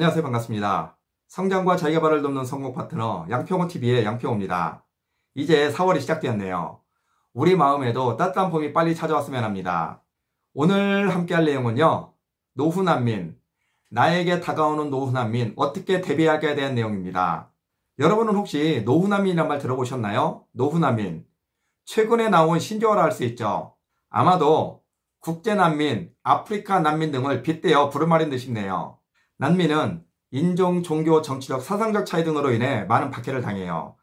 안녕하세요. 반갑습니다. 성장과 자기개발을 돕는 성공 파트너 양평호TV의 양평호입니다. 이제 4월이 시작되었네요. 우리 마음에도 따뜻한 봄이 빨리 찾아왔으면 합니다. 오늘 함께 할 내용은요. 노후 난민, 나에게 다가오는 노후 난민 어떻게 대비할까에 대한 내용입니다. 여러분은 혹시 노후 난민이란 말 들어보셨나요? 노후 난민. 최근에 나온 신조어라 할 수 있죠. 아마도 국제 난민, 아프리카 난민 등을 빗대어 부른 말인 듯 싶네요. 난민은 인종, 종교, 정치적, 사상적 차이 등으로 인해 많은 박해를 당해요.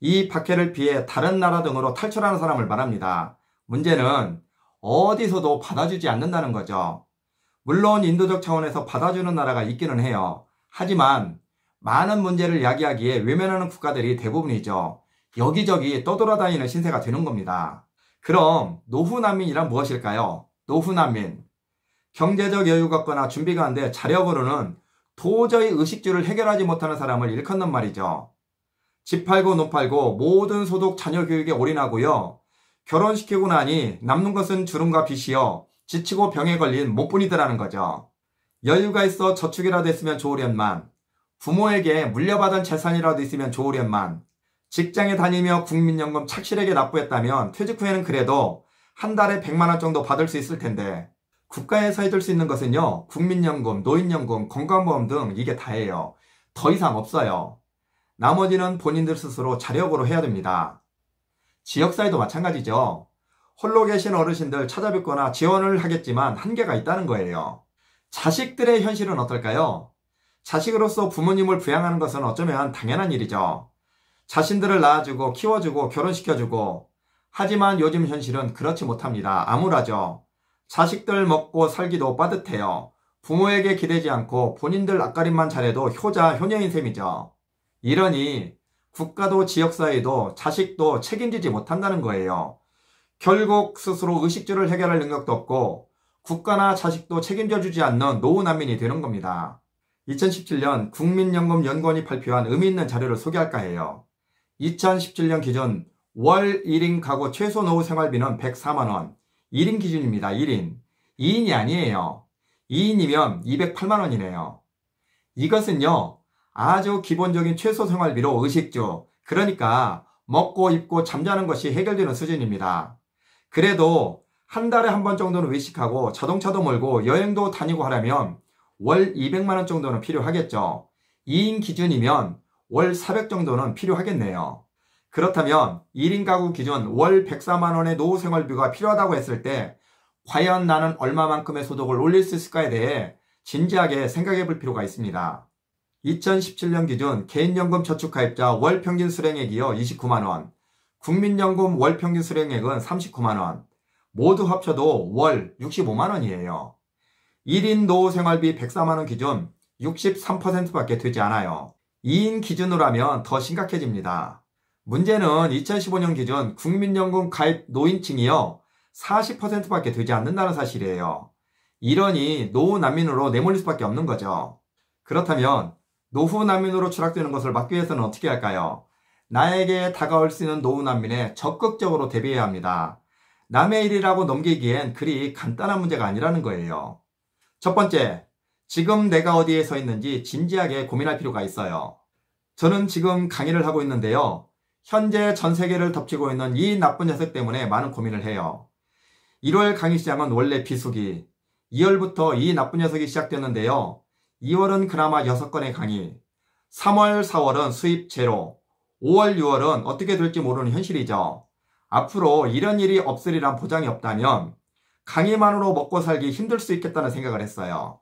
이 박해를 피해 다른 나라 등으로 탈출하는 사람을 말합니다. 문제는 어디서도 받아주지 않는다는 거죠. 물론 인도적 차원에서 받아주는 나라가 있기는 해요. 하지만 많은 문제를 야기하기에 외면하는 국가들이 대부분이죠. 여기저기 떠돌아다니는 신세가 되는 겁니다. 그럼 노후 난민이란 무엇일까요? 노후 난민. 경제적 여유가 없거나 준비가 안 돼 자력으로는 도저히 의식주를 해결하지 못하는 사람을 일컫는 말이죠. 집 팔고 노 팔고 모든 소득 자녀 교육에 올인하고요. 결혼시키고 나니 남는 것은 주름과 빚이요. 지치고 병에 걸린 못뿐이더라는 거죠. 여유가 있어 저축이라도 했으면 좋으련만 부모에게 물려받은 재산이라도 있으면 좋으련만 직장에 다니며 국민연금 착실하게 납부했다면 퇴직 후에는 그래도 한 달에 100만원 정도 받을 수 있을 텐데 국가에서 해줄 수 있는 것은요, 국민연금, 노인연금, 건강보험 등 이게 다예요. 더 이상 없어요. 나머지는 본인들 스스로 자력으로 해야 됩니다. 지역사회도 마찬가지죠. 홀로 계신 어르신들 찾아뵙거나 지원을 하겠지만 한계가 있다는 거예요. 자식들의 현실은 어떨까요? 자식으로서 부모님을 부양하는 것은 어쩌면 당연한 일이죠. 자신들을 낳아주고 키워주고 결혼시켜주고 하지만 요즘 현실은 그렇지 못합니다. 암울하죠. 자식들 먹고 살기도 빠듯해요. 부모에게 기대지 않고 본인들 앞가림만 잘해도 효자 효녀인 셈이죠. 이러니 국가도 지역사회도 자식도 책임지지 못한다는 거예요. 결국 스스로 의식주를 해결할 능력도 없고 국가나 자식도 책임져주지 않는 노후 난민이 되는 겁니다. 2017년 국민연금연구원이 발표한 의미 있는 자료를 소개할까 해요. 2017년 기준 월 1인 가구 최소 노후 생활비는 104만원, 1인 기준입니다. 1인. 2인이 아니에요. 2인이면 208만원이네요. 이것은요, 아주 기본적인 최소 생활비로 의식주, 그러니까 먹고 입고 잠자는 것이 해결되는 수준입니다. 그래도 한 달에 한 번 정도는 외식하고 자동차도 몰고 여행도 다니고 하려면 월 200만원 정도는 필요하겠죠. 2인 기준이면 월 400 정도는 필요하겠네요. 그렇다면 1인 가구 기준 월 104만 원의 노후 생활비가 필요하다고 했을 때 과연 나는 얼마만큼의 소득을 올릴 수 있을까에 대해 진지하게 생각해 볼 필요가 있습니다. 2017년 기준 개인연금 저축가입자 월 평균 수령액이요 29만 원, 국민연금 월 평균 수령액은 39만 원, 모두 합쳐도 월 65만 원이에요. 1인 노후 생활비 104만 원 기준 63%밖에 되지 않아요. 2인 기준으로 하면 더 심각해집니다. 문제는 2015년 기준 국민연금 가입 노인층이요. 40%밖에 되지 않는다는 사실이에요. 이러니 노후 난민으로 내몰릴 수밖에 없는 거죠. 그렇다면 노후 난민으로 추락되는 것을 막기 위해서는 어떻게 할까요? 나에게 다가올 수 있는 노후 난민에 적극적으로 대비해야 합니다. 남의 일이라고 넘기기엔 그리 간단한 문제가 아니라는 거예요. 첫 번째, 지금 내가 어디에 서 있는지 진지하게 고민할 필요가 있어요. 저는 지금 강의를 하고 있는데요. 현재 전 세계를 덮치고 있는 이 나쁜 녀석 때문에 많은 고민을 해요. 1월 강의시작은 원래 비수기, 2월부터 이 나쁜 녀석이 시작되었는데요. 2월은 그나마 6건의 강의, 3월, 4월은 수입 제로, 5월, 6월은 어떻게 될지 모르는 현실이죠. 앞으로 이런 일이 없으리란 보장이 없다면 강의만으로 먹고 살기 힘들 수 있겠다는 생각을 했어요.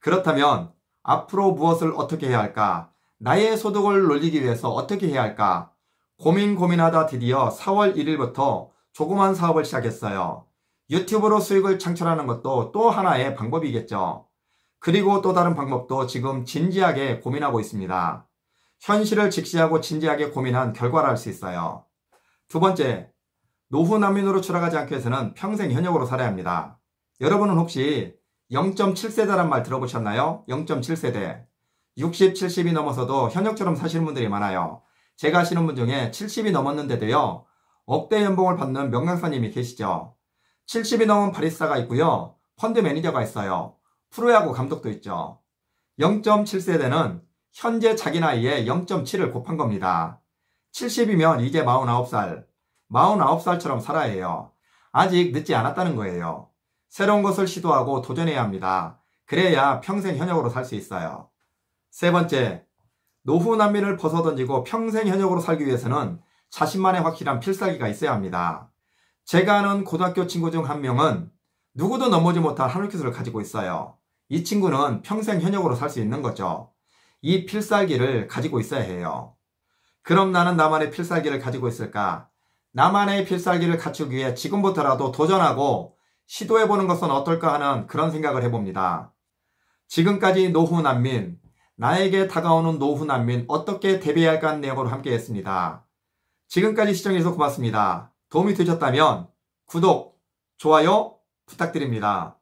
그렇다면 앞으로 무엇을 어떻게 해야 할까? 나의 소득을 올리기 위해서 어떻게 해야 할까? 고민 고민하다 드디어 4월 1일부터 조그만 사업을 시작했어요. 유튜브로 수익을 창출하는 것도 또 하나의 방법이겠죠. 그리고 또 다른 방법도 지금 진지하게 고민하고 있습니다. 현실을 직시하고 진지하게 고민한 결과를 알 수 있어요. 두 번째, 노후 난민으로 추락하지 않기 위해서는 평생 현역으로 살아야 합니다. 여러분은 혹시 0.7세대란 말 들어보셨나요? 0.7세대. 60, 70이 넘어서도 현역처럼 사시는 분들이 많아요. 제가 아시는 분 중에 70이 넘었는데도요. 억대 연봉을 받는 명강사님이 계시죠. 70이 넘은 바리스타가 있고요. 펀드 매니저가 있어요. 프로야구 감독도 있죠. 0.7세대는 현재 자기 나이에 0.7을 곱한 겁니다. 70이면 이제 49살, 49살처럼 살아야 해요. 아직 늦지 않았다는 거예요. 새로운 것을 시도하고 도전해야 합니다. 그래야 평생 현역으로 살 수 있어요. 세 번째, 노후 난민을 벗어던지고 평생 현역으로 살기 위해서는 자신만의 확실한 필살기가 있어야 합니다. 제가 아는 고등학교 친구 중 한 명은 누구도 넘어지 못한 하늘 기술을 가지고 있어요. 이 친구는 평생 현역으로 살 수 있는 거죠. 이 필살기를 가지고 있어야 해요. 그럼 나는 나만의 필살기를 가지고 있을까? 나만의 필살기를 갖추기 위해 지금부터라도 도전하고 시도해보는 것은 어떨까 하는 그런 생각을 해봅니다. 지금까지 노후 난민, 나에게 다가오는 노후 난민 어떻게 대비할까 하는 내용으로 함께했습니다. 지금까지 시청해주셔서 고맙습니다. 도움이 되셨다면 구독, 좋아요 부탁드립니다.